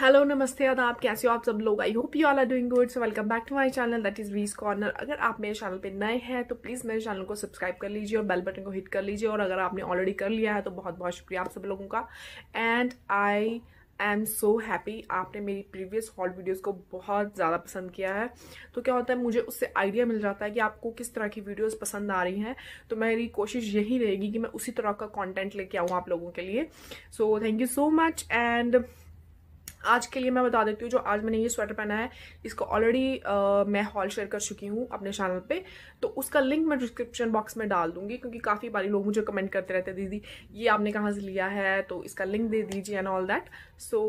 Hello नमस्ते आप कैसे हो आप सब लोग I hope you all are doing good so welcome back to my channel that is वीज कॉर्नर अगर आप मेरे चैनल पे नए हैं तो प्लीज़ मेरे चैनल को सब्सक्राइब कर लीजिए और बेल बटन को हिट कर लीजिए और अगर आपने ऑलरेडी कर लिया है तो बहुत बहुत शुक्रिया आप सब लोगों का and I I am so happy आपने मेरी प्रीवियस हॉल वीडियोस को बहुत ज़्यादा पसंद किया है तो क्या होता है मुझे उससे आइडिया मिल जाता है कि आपको किस तरह की वीडियोस पसंद आ रही हैं तो मेरी कोशिश यही रहेगी कि मैं उसी तरह का कंटेंट लेके आऊँ आप लोगों के लिए so thank you so much and आज के लिए मैं बता देती हूँ जो आज मैंने ये स्वेटर पहना है इसको ऑलरेडी मैं हॉल शेयर कर चुकी हूँ अपने चैनल पे तो उसका लिंक मैं डिस्क्रिप्शन बॉक्स में डाल दूंगी क्योंकि काफ़ी बारी लोग मुझे कमेंट करते रहते दीदी ये आपने कहाँ से लिया है तो इसका लिंक दे दीजिए एंड ऑल दैट सो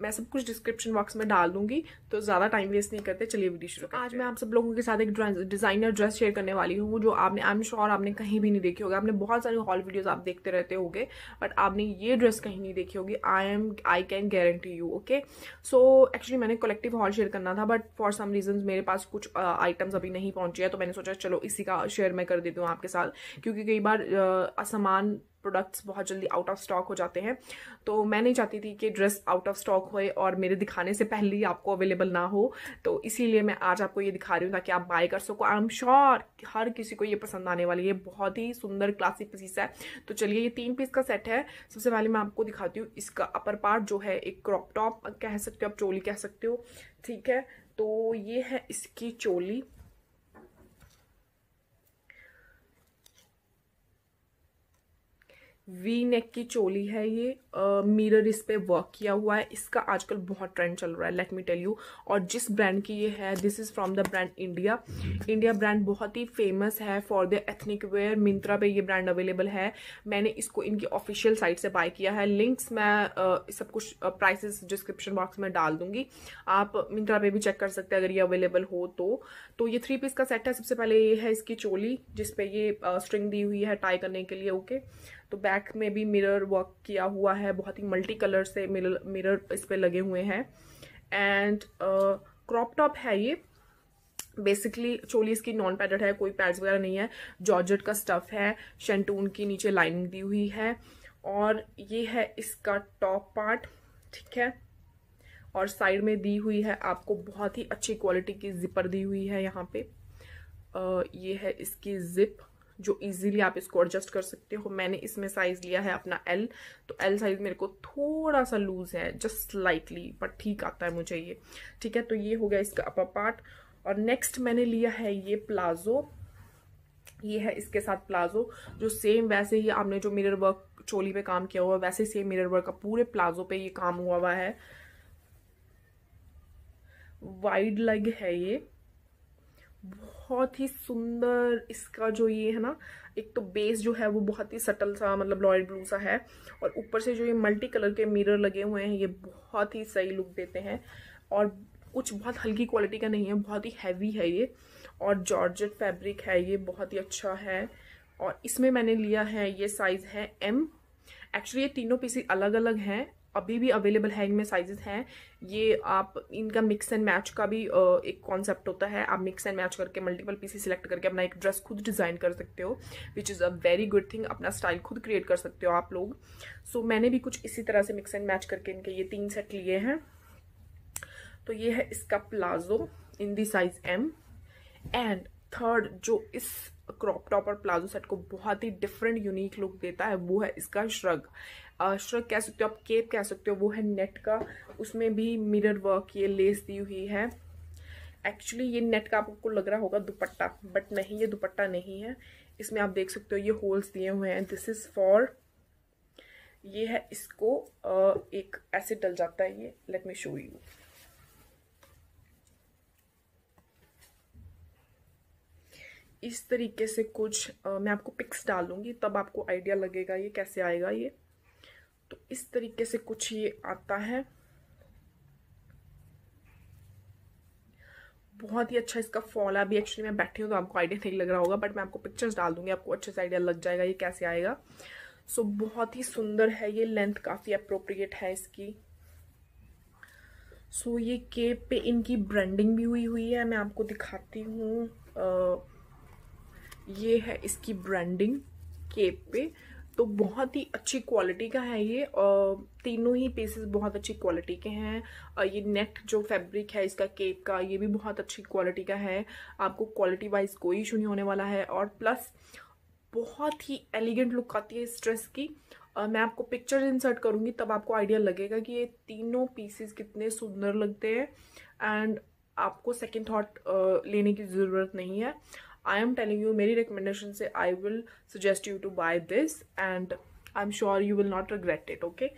मैं सब कुछ डिस्क्रिप्शन बॉक्स में डाल दूंगी तो ज़्यादा टाइम वेस्ट नहीं करते चलिए वीडियो शुरू आज मैं आप सब लोगों के साथ एक डिज़ाइनर ड्रेस शेयर करने वाली हूँ जो आपने आई एम श्योर आपने कहीं भी नहीं देखी होगी आपने बहुत सारी हॉल वीडियोज़ आप देखते रहते होगे बट आपने ये ड्रेस कहीं नहीं देखी होगी I am I can guarantee you okay so so, actually मैंने कलेक्टिव हॉल शेयर करना था बट फॉर सम रीजन मेरे पास कुछ आइटम्स अभी नहीं पहुंचे हैं तो मैंने सोचा चलो इसी का शेयर मैं कर देती हूँ आपके साथ क्योंकि कई बार सामान प्रोडक्ट्स बहुत जल्दी आउट ऑफ स्टॉक हो जाते हैं तो मैं नहीं चाहती थी कि ड्रेस आउट ऑफ स्टॉक होए और मेरे दिखाने से पहले ही आपको अवेलेबल ना हो तो इसीलिए मैं आज आपको ये दिखा रही हूँ ताकि आप बाय कर सको आई एम श्योर हर किसी को ये पसंद आने वाली है बहुत ही सुंदर क्लासिक पीस है तो चलिए ये तीन पीस का सेट है सबसे पहले मैं आपको दिखाती हूँ इसका अपर पार्ट जो है एक क्रॉप टॉप कह सकते हो आप चोली कह सकते हो ठीक है तो ये है इसकी चोली वी नेक की चोली है ये मिरर इस पर वर्क किया हुआ है इसका आजकल बहुत ट्रेंड चल रहा है लेट मी टेल यू और जिस ब्रांड की ये है this is from the brand India India brand बहुत ही फेमस है for the ethnic wear Myntra पे ये ब्रांड अवेलेबल है मैंने इसको इनकी ऑफिशियल साइट से बाय किया है लिंक्स मैं uh, सब कुछ प्राइसेस डिस्क्रिप्शन बॉक्स में डाल दूंगी आप मिंत्रा पे भी चेक कर सकते हैं अगर ये अवेलेबल हो तो तो ये थ्री पीस का सेट है सबसे पहले ये है इसकी चोली जिसपे ये स्ट्रिंग uh, दी हुई है टाई करने के लिए ओके okay? तो बैक में भी मिरर वर्क किया हुआ है बहुत ही मल्टी कलर से मिरर मिरर इस पर लगे हुए हैं एंड क्रॉप टॉप है ये बेसिकली चोली इसकी नॉन पैडेड है कोई पैड्स वगैरह नहीं है जॉर्जेट का स्टफ है शेंटून की नीचे लाइनिंग दी हुई है और ये है इसका टॉप पार्ट ठीक है और साइड में दी हुई है आपको बहुत ही अच्छी क्वालिटी की जिपर दी हुई है यहाँ पे आ, ये है इसकी जिप जो इजीली आप इसको एडजस्ट कर सकते हो मैंने इसमें साइज़ लिया है अपना एल तो एल साइज़ मेरे को थोड़ा सा लूज़ है जस्ट स्लाइटली बट ठीक आता है मुझे ये ठीक है तो ये हो गया इसका अपर पार्ट और नेक्स्ट मैंने लिया है ये प्लाजो ये है इसके साथ प्लाजो जो सेम वैसे ही आपने जो मिरर वर्क चोली पे काम किया हुआ वैसे सेम मिरर वर्क का पूरे प्लाजो पे ये काम हुआ हुआ है वाइड लेग है ये बहुत ही सुंदर इसका जो ये है ना एक तो बेस जो है वो बहुत ही सटल सा मतलब लॉयल ब्लू सा है और ऊपर से जो ये मल्टी कलर के मिरर लगे हुए हैं ये बहुत ही सही लुक देते हैं और कुछ बहुत हल्की क्वालिटी का नहीं है बहुत ही हैवी है ये और जॉर्जेट फैब्रिक है ये बहुत ही अच्छा है और इसमें मैंने लिया है ये साइज़ है एम एक्चुअली ये तीनों पीसी अलग अलग हैं अभी भी अवेलेबल है इनमें साइजेस हैं ये आप इनका मिक्स एंड मैच का भी एक कॉन्सेप्ट होता है आप मिक्स एंड मैच करके मल्टीपल पीसेस सिलेक्ट करके अपना एक ड्रेस खुद डिज़ाइन कर सकते हो which is a very good thing अपना स्टाइल खुद क्रिएट कर सकते हो आप लोग सो so, मैंने भी कुछ इसी तरह से मिक्स एंड मैच करके इनके ये तीन सेट लिए हैं तो ये है इसका palazzo in the size M and third जो इस क्रॉप टॉप और प्लाजो सेट को बहुत ही डिफरेंट यूनिक लुक देता है वो है इसका श्रग श्रक कह सकते हो आप केप कह सकते हो वो है नेट का उसमें भी मिरर वर्क ये लेस दी हुई है एक्चुअली ये नेट का आपको लग रहा होगा दुपट्टा बट नहीं ये दुपट्टा नहीं है इसमें आप देख सकते हो ये होल्स दिए हुए हैं दिस इज़ फॉर ये है इसको एक ऐसे डल जाता है ये लेट मी शो यू इस तरीके से कुछ आ, मैं आपको पिक्स डालूंगी तब आपको आइडिया लगेगा ये कैसे आएगा ये तो इस तरीके से कुछ ये आता है बहुत ही अच्छा इसका फॉल है अभी एक्चुअली मैं बैठी हूँ तो आपको आइडिया नहीं लग रहा होगा बट मैं आपको पिक्चर्स डाल दूंगी आपको अच्छे से आइडिया लग जाएगा ये कैसे आएगा सो so, बहुत ही सुंदर है ये लेंथ काफ़ी अप्रोप्रिएट है इसकी सो so, ये केप पे इनकी ब्रांडिंग भी हुई हुई है मैं आपको दिखाती हूँ ये है इसकी ब्रांडिंग केप पे तो बहुत ही अच्छी क्वालिटी का है ये और तीनों ही पीसेस बहुत अच्छी क्वालिटी के हैं और ये नेट जो फैब्रिक है इसका केप का ये भी बहुत अच्छी क्वालिटी का है आपको क्वालिटी वाइज कोई इशू नहीं होने वाला है और प्लस बहुत ही एलिगेंट लुक आती है इस ड्रेस की Uh, मैं आपको पिक्चर इंसर्ट करूँगी तब आपको आइडिया लगेगा कि ये तीनों पीसेस कितने सुंदर लगते हैं एंड आपको सेकेंड थाट लेने की ज़रूरत नहीं है I am telling you, मेरी recommendation से I will suggest you to buy this and I'm sure you will not regret it, okay?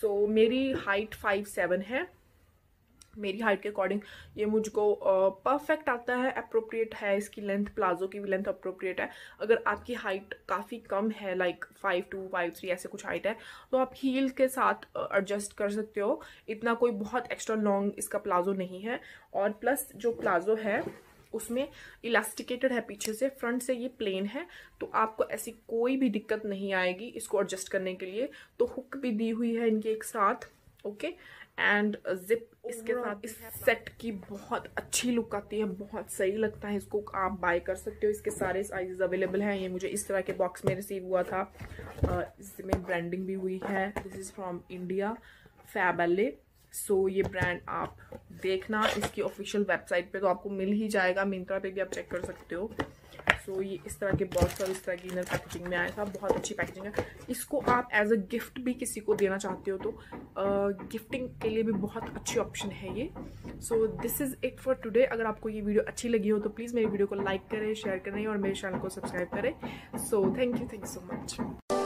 So मेरी height फाइव सेवन है मेरी हाइट के अकॉर्डिंग ये मुझको परफेक्ट uh, आता है अप्रोप्रिएट है इसकी लेंथ प्लाजो की भी लेंथ अप्रोप्रिएट है अगर आपकी हाइट काफ़ी कम है like five two five three ऐसे कुछ हाइट है तो आप हील के साथ एडजस्ट uh, कर सकते हो इतना कोई बहुत एक्स्ट्रा लॉन्ग इसका प्लाजो नहीं है और प्लस जो प्लाजो है उसमें इलास्टिकेटेड है पीछे से फ्रंट से ये प्लेन है तो आपको ऐसी कोई भी दिक्कत नहीं आएगी इसको एडजस्ट करने के लिए तो हुक भी दी हुई है इनके एक साथ ओके एंड जिप इसके साथ इस सेट की बहुत अच्छी लुक आती है बहुत सही लगता है इसको आप बाय कर सकते हो इसके सारे साइजेस अवेलेबल हैं ये मुझे इस तरह के बॉक्स में रिसीव हुआ था इसमें ब्रांडिंग भी हुई है this is from India fable so so, ये ब्रांड आप देखना इसकी ऑफिशियल वेबसाइट पे तो आपको मिल ही जाएगा मिंत्रा पे भी आप चेक कर सकते हो सो so, ये इस तरह के बॉक्स और इस तरह की इनर पैकेजिंग में आया था बहुत अच्छी पैकेजिंग है इसको आप एज अ गिफ्ट भी किसी को देना चाहते हो तो गिफ्टिंग uh, के लिए भी बहुत अच्छी ऑप्शन है ये so this is it for today अगर आपको ये वीडियो अच्छी लगी हो तो प्लीज़ मेरी वीडियो को लाइक करें शेयर करें और मेरे चैनल को सब्सक्राइब करें so thank you thank you so much